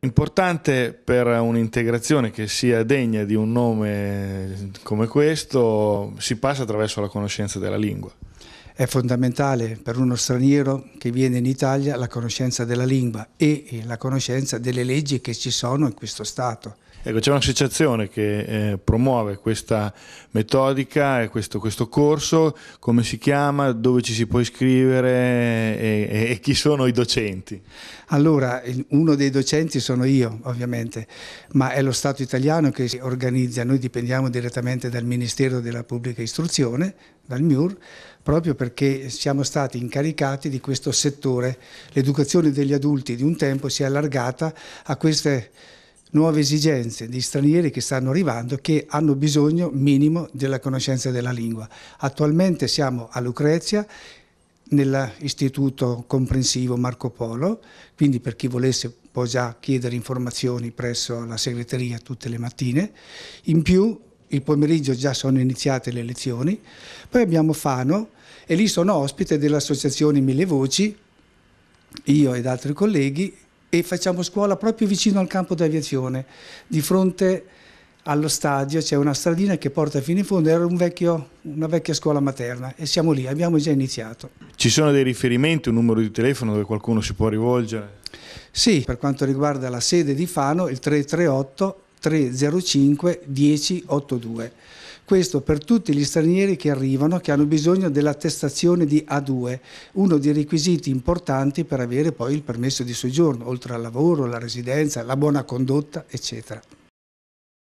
Importante per un'integrazione che sia degna di un nome come questo, si passa attraverso la conoscenza della lingua. È fondamentale per uno straniero che viene in Italia la conoscenza della lingua e la conoscenza delle leggi che ci sono in questo Stato. Ecco, c'è un'associazione che eh, promuove questa metodica e questo, questo, corso, come si chiama, dove ci si può iscrivere e, e, e chi sono i docenti? Allora, uno dei docenti sono io, ovviamente, ma è lo Stato italiano che organizza, noi dipendiamo direttamente dal Ministero della Pubblica Istruzione, dal MIUR, proprio perché siamo stati incaricati di questo settore. L'educazione degli adulti di un tempo si è allargata a queste nuove esigenze di stranieri che stanno arrivando che hanno bisogno minimo della conoscenza della lingua. Attualmente siamo a Lucrezia nell'istituto comprensivo Marco Polo, quindi per chi volesse può già chiedere informazioni presso la segreteria tutte le mattine. In più il pomeriggio già sono iniziate le lezioni, poi abbiamo Fano e lì sono ospite dell'associazione Mille Voci, io ed altri colleghi, e facciamo scuola proprio vicino al campo d'aviazione, di fronte allo stadio c'è una stradina che porta fino in fondo, era un vecchio, una vecchia scuola materna e siamo lì, abbiamo già iniziato. Ci sono dei riferimenti, un numero di telefono dove qualcuno si può rivolgere? Sì, per quanto riguarda la sede di Fano, il 338 305 1082. Questo per tutti gli stranieri che arrivano che hanno bisogno dell'attestazione di A2, uno dei requisiti importanti per avere poi il permesso di soggiorno, oltre al lavoro, la residenza, la buona condotta, eccetera.